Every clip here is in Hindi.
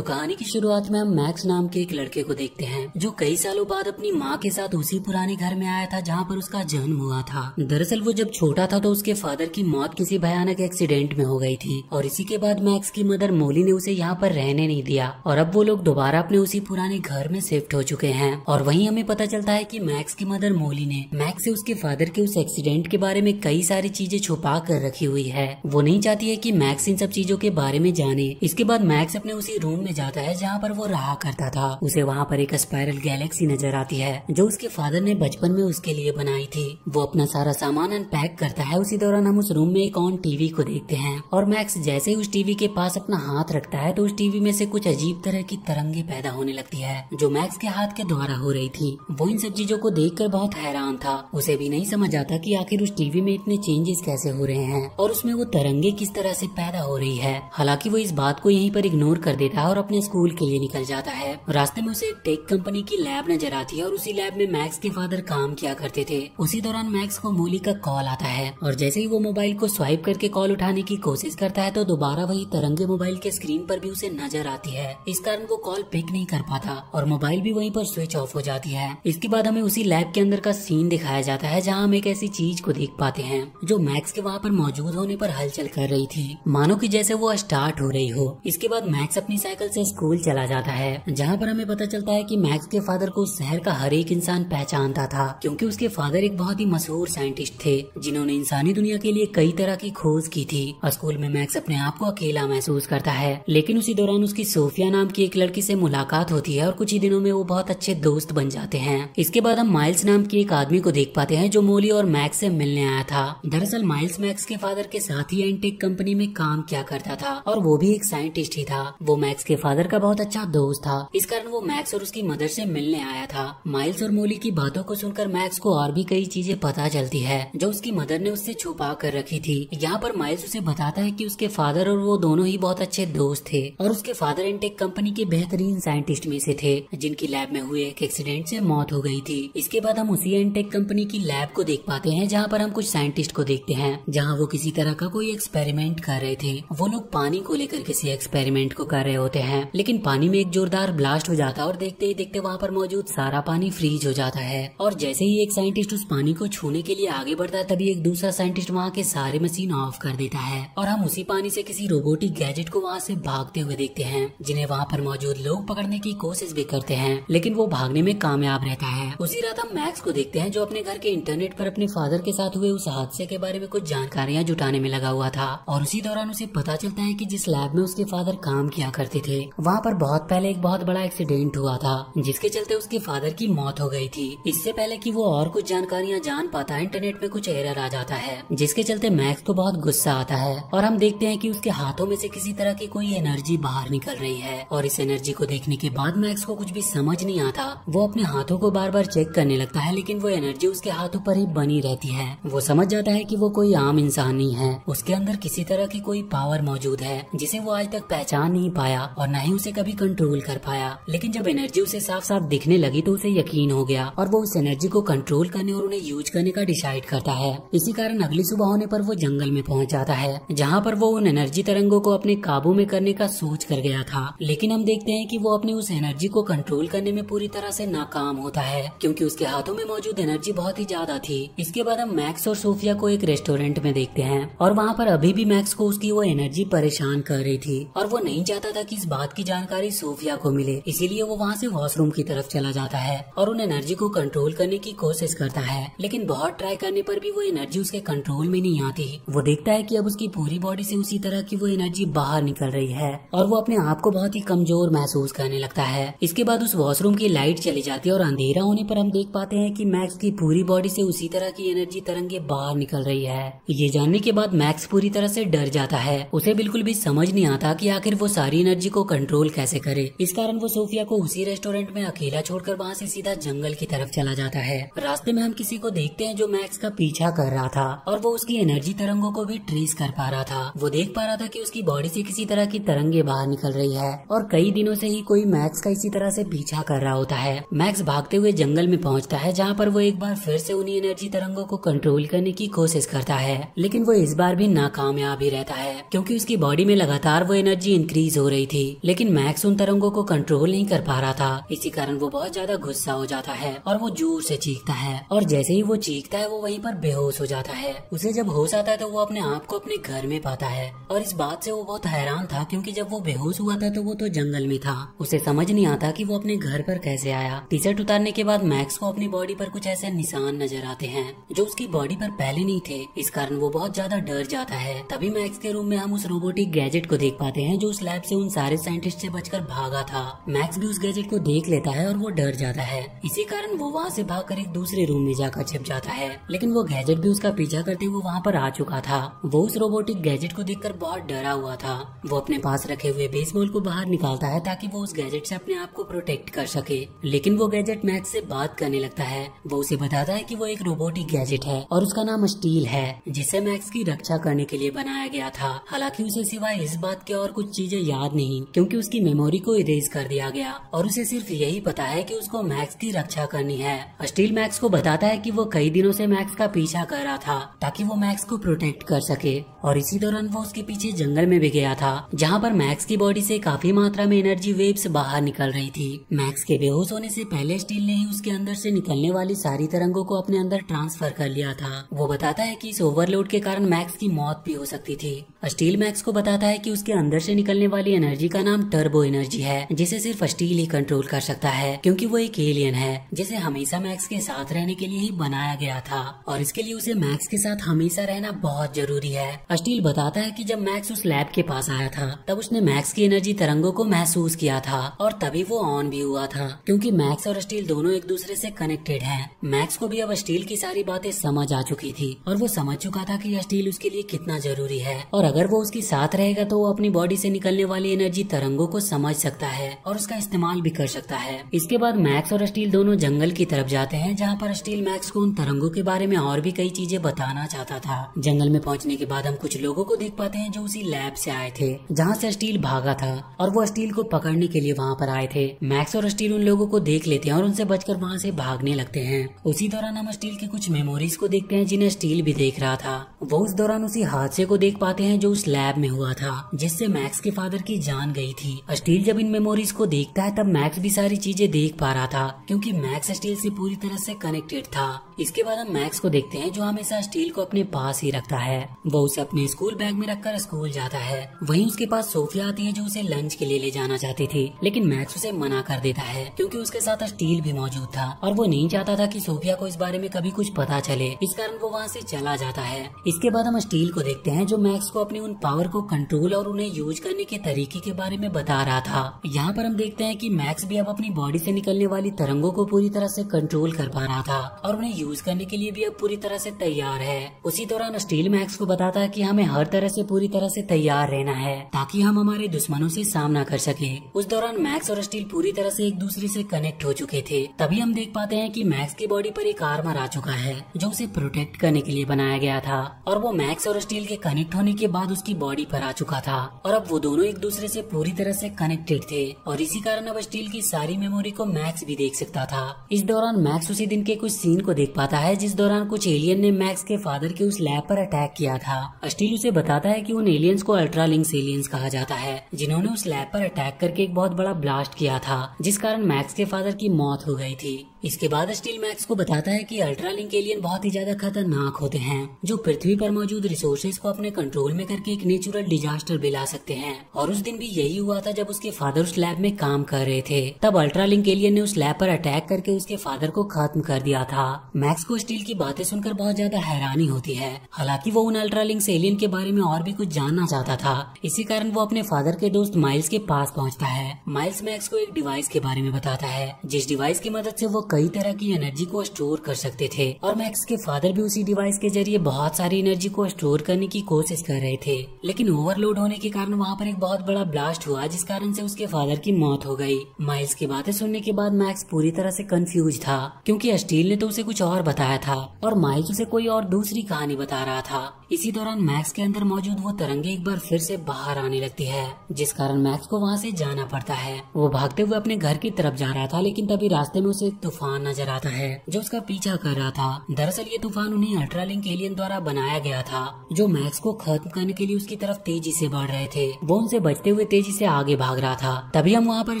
तो कहानी की शुरुआत में हम मैक्स नाम के एक लड़के को देखते हैं जो कई सालों बाद अपनी माँ के साथ उसी पुराने घर में आया था जहाँ पर उसका जन्म हुआ था दरअसल वो जब छोटा था तो उसके फादर की मौत किसी भयानक एक्सीडेंट में हो गई थी और इसी के बाद मैक्स की मदर मोली ने उसे यहाँ पर रहने नहीं दिया और अब वो लोग दोबारा अपने उसी पुराने घर में शिफ्ट हो चुके हैं और वही हमें पता चलता है की मैक्स की मदर मोली ने मैक्स से उसके फादर के उस एक्सीडेंट के बारे में कई सारी चीजें छुपा कर रखी हुई है वो नहीं चाहती है की मैक्स इन सब चीजों के बारे में जाने इसके बाद मैक्स अपने उसी रूम में में जाता है जहाँ पर वो रहा करता था उसे वहाँ पर एक स्पायरल गैलेक्सी नजर आती है जो उसके फादर ने बचपन में उसके लिए बनाई थी वो अपना सारा सामान अनपैक करता है उसी दौरान हम उस रूम में एक ऑन टीवी को देखते हैं और मैक्स जैसे ही उस टीवी के पास अपना हाथ रखता है तो उस टीवी में से कुछ अजीब तरह की तरंगे पैदा होने लगती है जो मैक्स के हाथ के द्वारा हो रही थी वो इन सब चीजों को देख कर बहुत हैरान था उसे भी नहीं समझ आता की आखिर उस टीवी में इतने चेंजेस कैसे हो रहे हैं और उसमें वो तरंगे किस तरह से पैदा हो रही है हालांकि वो इस बात को यहीं पर इग्नोर कर देता है और अपने स्कूल के लिए निकल जाता है रास्ते में उसे एक टेक कंपनी की लैब नजर आती है और उसी लैब में मैक्स के फादर काम किया करते थे उसी दौरान मैक्स को मोली का कॉल आता है और जैसे ही वो मोबाइल को स्वाइप करके कॉल उठाने की कोशिश करता है तो दोबारा वही तरंगे मोबाइल के स्क्रीन पर भी उसे नजर आती है इस कारण वो कॉल पिक नहीं कर पाता और मोबाइल भी वहीं पर स्विच ऑफ हो जाती है इसके बाद हमें उसी लैब के अंदर का सीन दिखाया जाता है जहाँ हम एक ऐसी चीज को देख पाते हैं जो मैक्स के वहाँ पर मौजूद होने पर हलचल कर रही थी मानो की जैसे वो स्टार्ट हो रही हो इसके बाद मैक्स अपनी साइकिल मोटरसाइकिल से स्कूल चला जाता है जहाँ पर हमें पता चलता है कि मैक्स के फादर को शहर का हर एक इंसान पहचानता था क्योंकि उसके फादर एक बहुत ही मशहूर साइंटिस्ट थे जिन्होंने इंसानी दुनिया के लिए कई तरह की खोज की थी और स्कूल में मैक्स अपने आप को अकेला महसूस करता है लेकिन उसी दौरान उसकी सोफिया नाम की एक लड़की से मुलाकात होती है और कुछ ही दिनों में वो बहुत अच्छे दोस्त बन जाते हैं इसके बाद हम माइल्स नाम के एक आदमी को देख पाते हैं जो मोली और मैक्स से मिलने आया था दरअसल माइल्स मैक्स के फादर के साथ ही एंटेक कंपनी में काम क्या करता था और वो भी एक साइंटिस्ट ही था वो मैक्स उसके फादर का बहुत अच्छा दोस्त था इस कारण वो मैक्स और उसकी मदर से मिलने आया था माइल्स और मोली की बातों को सुनकर मैक्स को और भी कई चीजें पता चलती है जो उसकी मदर ने उससे छुपा कर रखी थी यहाँ पर माइल्स उसे बताता है की उसके फादर और वो दोनों ही बहुत अच्छे दोस्त थे और उसके फादर इनटेक कंपनी के बेहतरीन साइंटिस्ट में से थे जिनकी लैब में हुए एक एक्सीडेंट से मौत हो गई थी इसके बाद हम उसी एनटेक कंपनी की लैब को देख पाते हैं जहाँ पर हम कुछ साइंटिस्ट को देखते हैं जहाँ वो किसी तरह का कोई एक्सपेरिमेंट कर रहे थे वो लोग पानी को लेकर किसी एक्सपेरिमेंट को कर रहे होते जाते हैं लेकिन पानी में एक जोरदार ब्लास्ट हो जाता है और देखते ही देखते वहाँ पर मौजूद सारा पानी फ्रीज हो जाता है और जैसे ही एक साइंटिस्ट उस पानी को छूने के लिए आगे बढ़ता है तभी एक दूसरा साइंटिस्ट वहाँ के सारे मशीन ऑफ कर देता है और हम उसी पानी से किसी रोबोटिक गैजेट को वहाँ से भागते हुए देखते हैं जिन्हें वहाँ पर मौजूद लोग पकड़ने की कोशिश भी करते हैं लेकिन वो भागने में कामयाब रहता है उसी रात हम मैक्स को देखते हैं जो अपने घर के इंटरनेट पर अपने फादर के साथ हुए उस हादसे के बारे में कुछ जानकारियाँ जुटाने में लगा हुआ था और उसी दौरान उसे पता चलता है की जिस लैब में उसके फादर काम किया करते थे थे वहाँ पर बहुत पहले एक बहुत बड़ा एक्सीडेंट हुआ था जिसके चलते उसके फादर की मौत हो गई थी इससे पहले कि वो और कुछ जानकारियाँ जान पाता इंटरनेट में कुछ एरर आ जाता है जिसके चलते मैक्स को बहुत गुस्सा आता है और हम देखते हैं की उसके हाथों में से किसी तरह की कोई एनर्जी बाहर निकल रही है और इस एनर्जी को देखने के बाद मैक्स को कुछ भी समझ नहीं आता वो अपने हाथों को बार बार चेक करने लगता है लेकिन वो एनर्जी उसके हाथों पर ही बनी रहती है वो समझ जाता है कि वो कोई आम इंसान नहीं है उसके अंदर किसी तरह की कोई पावर मौजूद है जिसे वो आज तक पहचान नहीं पाया और न ही उसे कभी कंट्रोल कर पाया लेकिन जब एनर्जी उसे साफ साफ दिखने लगी तो उसे यकीन हो गया और वो उस एनर्जी को कंट्रोल करने और उन्हें यूज करने का डिसाइड करता है इसी कारण अगली सुबह होने पर वो जंगल में पहुंच जाता है जहाँ पर वो उन एनर्जी तरंगों को अपने काबू में करने का सोच कर गया था लेकिन हम देखते हैं कि वो अपनी उस एनर्जी को कंट्रोल करने में पूरी तरह से नाकाम होता है क्योंकि उसके हाथों में मौजूद एनर्जी बहुत ही ज्यादा थी इसके बाद हम मैक्स और सोफिया को एक रेस्टोरेंट में देखते हैं और वहाँ पर अभी भी मैक्स को उसकी वो एनर्जी परेशान कर रही थी और वो नहीं चाहता था कि इस बात की जानकारी सोफिया को मिले इसीलिए वो वहाँ से वॉशरूम की तरफ चला जाता है और उन एनर्जी को कंट्रोल करने की कोशिश करता है लेकिन बहुत ट्राई करने पर भी वो एनर्जी उसके कंट्रोल में नहीं आती वो देखता है की अब उसकी पूरी बॉडी ऐसी उसी तरह की वो एनर्जी बाहर निकल रही है और वो अपने आप को बहुत ही कमजोर महसूस करने लगता है इसके बाद उस वॉशरूम की लाइट चली जाती है और अंधेरा होने पर हम देख पाते हैं कि मैक्स की पूरी बॉडी से उसी तरह की एनर्जी तरंगे बाहर निकल रही है ये जानने के बाद मैक्स पूरी तरह से डर जाता है उसे बिल्कुल भी समझ नहीं आता कि आखिर वो सारी एनर्जी को को कंट्रोल कैसे करे इस कारण वो सोफिया को उसी रेस्टोरेंट में अकेला छोड़कर वहाँ से सीधा जंगल की तरफ चला जाता है रास्ते में हम किसी को देखते हैं जो मैक्स का पीछा कर रहा था और वो उसकी एनर्जी तरंगों को भी ट्रेस कर पा रहा था वो देख पा रहा था की उसकी बॉडी ऐसी किसी तरह की तरंगे बाहर निकल रही है और कई दिनों ऐसी ही कोई मैक्स का इसी तरह ऐसी पीछा कर रहा होता है मैक्स भागते हुए जंगल में पहुँचता है जहाँ पर वो एक बार फिर ऐसी उन्हीं एनर्जी तरंगों को कंट्रोल करने की कोशिश करता है लेकिन वो इस बार भी नाकामयाब ही रहता है क्योंकि उसकी बॉडी में लगातार वो एनर्जी इंक्रीज हो रही थी थी लेकिन मैक्स उन तरंगों को कंट्रोल नहीं कर पा रहा था इसी कारण वो बहुत ज्यादा गुस्सा हो जाता है और वो जोर से चीखता है और जैसे ही वो चीखता है वो वहीं पर बेहोश हो जाता है उसे जब होश आता है तो वो अपने आप को अपने घर में पाता है और इस बात से वो बहुत हैरान था क्योंकि जब वो बेहोश हुआ था तो वो तो जंगल में था उसे समझ नहीं आता कि वो अपने घर पर कैसे आया टी शर्ट उतारने के बाद मैक्स को अपनी बॉडी पर कुछ ऐसे निशान नजर आते हैं जो उसकी बॉडी पर पहले नहीं थे इस कारण वो बहुत ज्यादा डर जाता है तभी मैक्स के रूम में हम उस रोबोटिक गैजेट को देख पाते हैं जो उस लैब से उन सारे सारे साइंटिस्ट से बचकर भागा था मैक्स भी उस गैजेट को देख लेता है और वो डर जाता है इसी कारण वो वहाँ से भागकर एक दूसरे रूम में जाकर छिप जाता है लेकिन वो गैजेट भी उसका पीछा करते हुए वहाँ पर आ चुका था वो उस रोबोटिक गैजेट को देखकर बहुत डरा हुआ था वो अपने पास रखे हुए बेसबॉल को बाहर निकालता है ताकि वो उस गैजेट से अपने आप को प्रोटेक्ट कर सके लेकिन वो गैजेट मैक्स से बात करने लगता है वो उसे बताता है कि वो एक रोबोटिक गैजेट है और उसका नाम स्टील है जिसे मैक्स की रक्षा करने के लिए बनाया गया था हालांकि उसे सिवाय इस बात के और कुछ चीजें याद नहीं नहीं क्योंकि उसकी मेमोरी को इरेज कर दिया गया और उसे सिर्फ यही पता है कि उसको मैक्स की रक्षा करनी है स्टील मैक्स को बताता है कि वो कई दिनों से मैक्स का पीछा कर रहा था ताकि वो मैक्स को प्रोटेक्ट कर सके और इसी दौरान वो उसके पीछे जंगल में भी गया था जहाँ पर मैक्स की बॉडी से काफी मात्रा में एनर्जी वेव्स बाहर निकल रही थी मैक्स के बेहोश होने से पहले स्टील ने ही उसके अंदर से निकलने वाली सारी तरंगों को अपने अंदर ट्रांसफर कर लिया था वो बताता है कि इस ओवरलोड के कारण मैक्स की मौत भी हो सकती थी स्टील मैक्स को बताता है कि उसके अंदर से निकलने वाली एनर्जी का नाम टर्बो एनर्जी है जिसे सिर्फ स्टील ही कंट्रोल कर सकता है क्योंकि वो एक एलियन है जिसे हमेशा मैक्स के साथ रहने के लिए ही बनाया गया था और इसके लिए उसे मैक्स के साथ हमेशा रहना बहुत जरूरी है स्टील बताता है की जब मैक्स उस लैब के पास आया था तब उसने मैक्स की एनर्जी तरंगों को महसूस किया था और तभी वो ऑन भी हुआ था क्यूँकी मैक्स और स्टील दोनों एक दूसरे ऐसी कनेक्टेड है मैक्स को भी अब स्टील की सारी बातें समझ आ चुकी थी और वो समझ चुका था की स्टील उसके लिए कितना जरूरी है और अगर वो उसके साथ रहेगा तो वो अपनी बॉडी से निकलने वाली एनर्जी की तरंगों को समझ सकता है और उसका इस्तेमाल भी कर सकता है इसके बाद मैक्स और स्टील दोनों जंगल की तरफ जाते हैं जहाँ पर स्टील मैक्स को उन तरंगों के बारे में और भी कई चीजें बताना चाहता था जंगल में पहुँचने के बाद हम कुछ लोगो को देख पाते हैं जो उसी लैब से आए थे जहाँ से स्टील भागा था और वो स्टील को पकड़ने के लिए वहाँ पर आए थे मैक्स और स्टील उन लोगों को देख लेते हैं और उनसे बचकर वहाँ से भागने लगते हैं उसी दौरान हम स्टील के कुछ मेमोरीज को देखते हैं जिन्हें स्टील भी देख रहा था वो उस दौरान उसी हादसे को देख पाते हैं जो उस लैब में हुआ था जिससे मैक्स के फादर की जान जान गई थी स्टील जब इन मेमोरीज को देखता है तब मैक्स भी सारी चीजें देख पा रहा था क्योंकि मैक्स स्टील से पूरी तरह से कनेक्टेड था इसके बाद हम मैक्स को देखते हैं जो हमेशा स्टील को अपने पास ही रखता है वो उसे अपने स्कूल बैग में रखकर स्कूल जाता है वहीं उसके पास सोफिया आती है जो उसे लंच के लिए ले जाना चाहती थी लेकिन मैक्स उसे मना कर देता है क्योंकि उसके साथ स्टील भी मौजूद था और वो नहीं चाहता था कि सोफिया को इस बारे में कभी कुछ पता चले इस कारण वो वहाँ से चला जाता है इसके बाद हम स्टील को देखते हैं जो मैक्स को अपने उन पावर को कंट्रोल और उन्हें यूज करने के तरीके के बारे में बता रहा था यहाँ पर हम देखते हैं कि मैक्स भी अब अपनी बॉडी से निकलने वाली तरंगों को पूरी तरह से कंट्रोल कर पा रहा था और उन्हें यूज करने के लिए भी अब पूरी तरह से तैयार है उसी दौरान स्टील मैक्स को बताता है की हमें हर तरह से पूरी तरह से तैयार रहना है ताकि हम हमारे दुश्मनों से सामना कर सके उस दौरान मैक्स और स्टील पूरी तरह से एक दूसरे से कनेक्ट हो चुके थे तभी हम देख पाते हैं की मैक्स की बॉडी पर एक आर्मर आ चुका है जो उसे प्रोटेक्ट करने के लिए बनाया गया था और वो मैक्स और स्टील के कनेक्ट होने के बाद उसकी बॉडी पर आ चुका था और अब वो दोनों एक दूसरे से पूरी तरह से कनेक्टेड थे और इसी कारण अब स्टील की सारी मेमोरी को मैक्स भी देख सकता था इस दौरान मैक्स उसी दिन के कुछ सीन को देख पाता है जिस दौरान कुछ एलियन ने मैक्स के फादर के उस लैब पर अटैक किया था स्टील उसे बताता है की उन एलियंस को अल्ट्रालिंक्स एलियंस कहा जाता है जिन्होंने उस लैब पर अटैक करके एक बहुत बड़ा ब्लास्ट किया था जिस कारण मैक्स के फादर की मौत हो गई थी इसके बाद स्टील मैक्स को बताता है कि अल्ट्रालिंक एलियन बहुत ही ज्यादा खतरनाक होते हैं जो पृथ्वी पर मौजूद रिसोर्सेज को अपने कंट्रोल में करके एक नेचुरल डिजास्टर भी ला सकते हैं और उस दिन भी यही हुआ था जब उसके फादर उस लैब में काम कर रहे थे तब अल्ट्रालिंग एलियन ने उस लैब पर अटैक करके उसके फादर को खत्म कर दिया था मैक्स को स्टील की बातें सुनकर बहुत ज्यादा हैरानी होती है हालांकि वो उन अल्ट्रालिंक एलियन के बारे में और भी कुछ जानना चाहता था इसी कारण वो अपने फादर के दोस्त माइल्स के पास पहुँचता है माइल्स मैक्स को एक डिवाइस के बारे में बताता है जिस डिवाइस की मदद ऐसी वो कई तरह की एनर्जी को स्टोर कर सकते थे और मैक्स के फादर भी उसी डिवाइस के जरिए बहुत सारी एनर्जी को स्टोर करने की कोशिश कर रहे थे लेकिन ओवरलोड होने के कारण वहाँ पर एक बहुत बड़ा ब्लास्ट हुआ जिस कारण से उसके फादर की मौत हो गई माइल्स की बातें सुनने के बाद मैक्स पूरी तरह से कंफ्यूज था क्योंकि स्टील ने तो उसे कुछ और बताया था और माइल्स उसे कोई और दूसरी कहानी बता रहा था इसी दौरान मैक्स के अंदर मौजूद वो तरंगे एक बार फिर से बाहर आने लगती है जिस कारण मैक्स को वहाँ से जाना पड़ता है वो भागते हुए अपने घर की तरफ जा रहा था लेकिन तभी रास्ते में उसे एक तूफान नजर आता है जो उसका पीछा कर रहा था दरअसल ये तूफान उन्हें अल्ट्रालिंक एलियन द्वारा बनाया गया था जो मैक्स को खत्म करने के लिए उसकी तरफ तेजी से बढ़ रहे थे वो उनसे बचते हुए तेजी से आगे भाग रहा था तभी हम वहाँ पर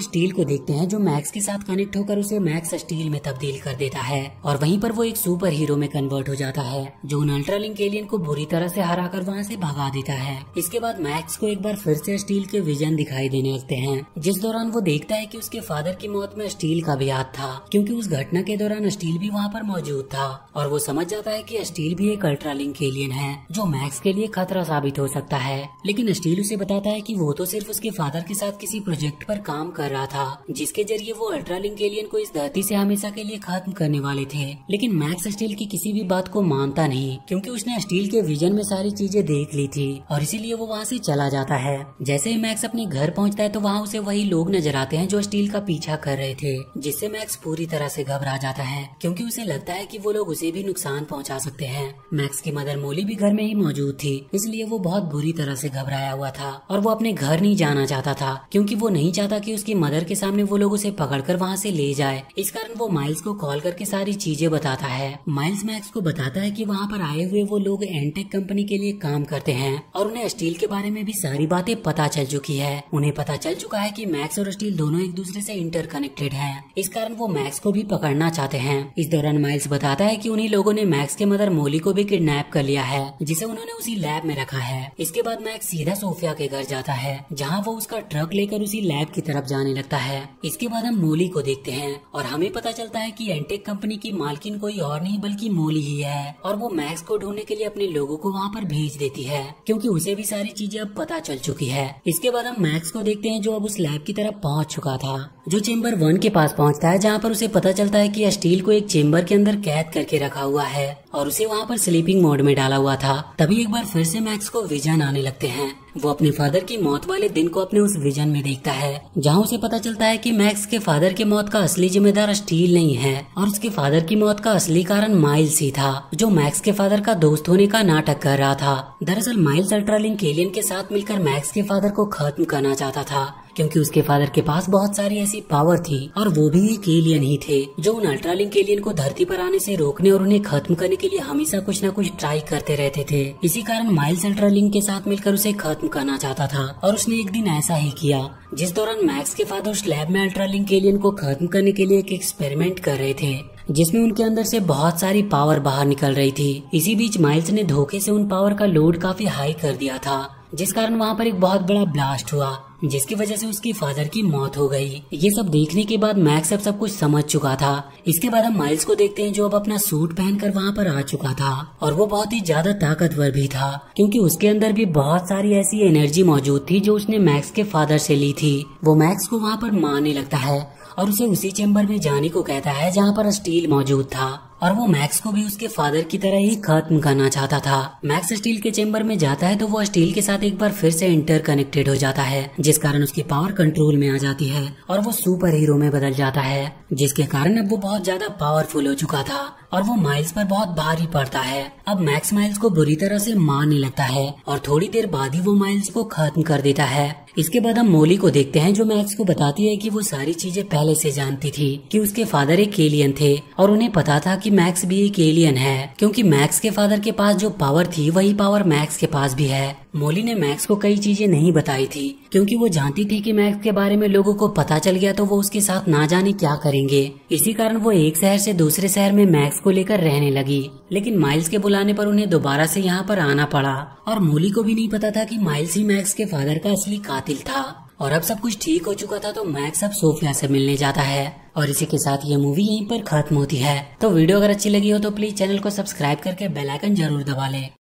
स्टील को देखते हैं जो मैक्स के साथ कनेक्ट होकर उसे मैक्स स्टील में तब्दील कर देता है और वहीं पर वो एक सुपर हीरो में कन्वर्ट हो जाता है जो उन अल्ट्रालिंक एलियन को बुरी तरह से हरा कर वहाँ से भगा देता है इसके बाद मैक्स को एक बार फिर से स्टील के विजन दिखाई देने लगते हैं जिस दौरान वो देखता है की उसके फादर की मौत में स्टील का भी हाथ था क्यूँकी उस घटना के दौरान स्टील भी वहाँ पर मौजूद था और वो समझ जाता है की स्टील भी एक अल्ट्रालिंक एलियन है जो मैक्स के लिए खतरा साबित हो सकता है लेकिन स्टील उसे बताता है की वो तो सिर्फ उसके फादर के साथ किसी प्रोजेक्ट पर काम कर रहा था जिसके जरिए वो अल्ट्रालिंग एलियन को इस धरती से हमेशा के लिए खत्म करने वाले थे लेकिन मैक्स स्टील की किसी भी बात को मानता नहीं क्योंकि उसने स्टील के विजन में सारी चीजें देख ली थी और इसीलिए वो वहाँ से चला जाता है जैसे ही मैक्स अपने घर पहुँचता है तो वहाँ उसे वही लोग नजर आते हैं जो स्टील का पीछा कर रहे थे जिससे मैक्स पूरी तरह से घबरा जाता है क्योंकि उसे लगता है कि वो लोग उसे भी नुकसान पहुंचा सकते हैं मैक्स की मदर मोली भी घर में ही मौजूद थी इसलिए वो बहुत बुरी तरह से घबराया हुआ था और वो अपने घर नहीं जा जाना चाहता था क्योंकि वो नहीं चाहता कि उसकी मदर के सामने वो लोग उसे पकड़कर वहाँ से ले जाए इस कारण वो माइल्स को कॉल करके सारी चीजें बताता है माइल्स मैक्स को बताता है कि वहाँ पर आए हुए वो लोग एनटेक कंपनी के लिए काम करते हैं और उन्हें स्टील के बारे में भी सारी बातें पता चल चुकी है उन्हें पता चल चुका है की मैक्स और स्टील दोनों एक दूसरे इंटर इंटरकनेक्टेड है इस कारण वो मैक्स को भी पकड़ना चाहते है इस दौरान माइल्स बताता है की उन्ही लोगों ने मैक्स के मदर मोली को भी किडनेप कर लिया है जिसे उन्होंने उसी लैब में रखा है इसके बाद मैक्स सीधा सोफिया के घर जाता है जहाँ जहाँ वो उसका ट्रक लेकर उसी लैब की तरफ जाने लगता है इसके बाद हम मोली को देखते हैं और हमें पता चलता है कि एंटेक कंपनी की मालकिन कोई और नहीं बल्कि मोली ही है और वो मैक्स को ढूंढने के लिए अपने लोगों को वहाँ पर भेज देती है क्योंकि उसे भी सारी चीजें अब पता चल चुकी है इसके बाद हम मैक्स को देखते हैं जो अब उस लैब की तरफ पहुँच चुका था जो चेम्बर वन के पास पहुँचता है जहाँ पर उसे पता चलता है की स्टील को एक चेम्बर के अंदर कैद करके रखा हुआ है और उसे वहाँ पर स्लीपिंग मोड में डाला हुआ था तभी एक बार फिर से मैक्स को विजन आने लगते हैं वो अपने फादर की मौत वाले दिन को अपने उस विजन में देखता है जहाँ उसे पता चलता है कि मैक्स के फादर की मौत का असली जिम्मेदार स्टील नहीं है और उसके फादर की मौत का असली कारण माइल्स ही था जो मैक्स के फादर का दोस्त होने का नाटक कर रहा था दरअसल माइल्स अल्ट्रालिंग एलियन के साथ मिलकर मैक्स के फादर को खत्म करना चाहता था क्योंकि उसके फादर के पास बहुत सारी ऐसी पावर थी और वो भी एक एलियन ही थे जो उन अल्ट्रालिंग एलियन को धरती पर आने से रोकने और उन्हें खत्म करने के लिए हमेशा कुछ न कुछ ट्राई करते रहते थे इसी कारण माइल्स अल्ट्रालिंग के साथ मिलकर उसे खत्म करना चाहता था और उसने एक दिन ऐसा ही किया जिस दौरान मैक्स के फादर उस लैब में अल्ट्रालिंग एलियन को खत्म करने के लिए एक एक्सपेरिमेंट कर रहे थे जिसमें उनके अंदर से बहुत सारी पावर बाहर निकल रही थी इसी बीच माइल्स ने धोखे से उन पावर का लोड काफी हाई कर दिया था जिस कारण वहाँ पर एक बहुत बड़ा ब्लास्ट हुआ जिसकी वजह से उसकी फादर की मौत हो गई ये सब देखने के बाद मैक्स अब सब कुछ समझ चुका था इसके बाद हम माइल्स को देखते हैं जो अब अपना सूट पहनकर वहाँ पर आ चुका था और वो बहुत ही ज्यादा ताकतवर भी था क्योंकि उसके अंदर भी बहुत सारी ऐसी एनर्जी मौजूद थी जो उसने मैक्स के फादर से ली थी वो मैक्स को वहाँ पर मारने लगता है और उसे उसी चेम्बर में जाने को कहता है जहाँ पर स्टील मौजूद था और वो मैक्स को भी उसके फादर की तरह ही खत्म करना चाहता था मैक्स स्टील के चेम्बर में जाता है तो वो स्टील के साथ एक बार फिर से इंटर कनेक्टेड हो जाता है जिस कारण उसकी पावर कंट्रोल में आ जाती है और वो सुपर हीरो में बदल जाता है जिसके कारण अब वो बहुत ज्यादा पावरफुल हो चुका था और वो माइल्स पर बहुत भारी पड़ता है अब मैक्स माइल्स को बुरी तरह से मारने लगता है और थोड़ी देर बाद ही वो माइल्स को खत्म कर देता है इसके बाद हम मोली को देखते हैं जो मैक्स को बताती है कि वो सारी चीजें पहले से जानती थी कि उसके फादर एक एलियन थे और उन्हें पता था कि मैक्स भी एक एलियन है क्योंकि मैक्स के फादर के पास जो पावर थी वही पावर मैक्स के पास भी है मोली ने मैक्स को कई चीजें नहीं बताई थी क्योंकि वो जानती थी कि मैक्स के बारे में लोगों को पता चल गया तो वो उसके साथ ना जाने क्या करेंगे इसी कारण वो एक शहर से दूसरे शहर में मैक्स को लेकर रहने लगी लेकिन माइल्स के बुलाने पर उन्हें दोबारा से यहाँ पर आना पड़ा और मोली को भी नहीं पता था की माइल्स ही मैक्स के फादर का असली कातिल था और अब सब कुछ ठीक हो चुका था तो मैक्स अब सोफिया से मिलने जाता है और इसी के साथ ये मूवी यहीं पर खत्म होती है तो वीडियो अगर अच्छी लगी हो तो प्लीज चैनल को सब्सक्राइब करके बेल आइकन जरूर दबा ले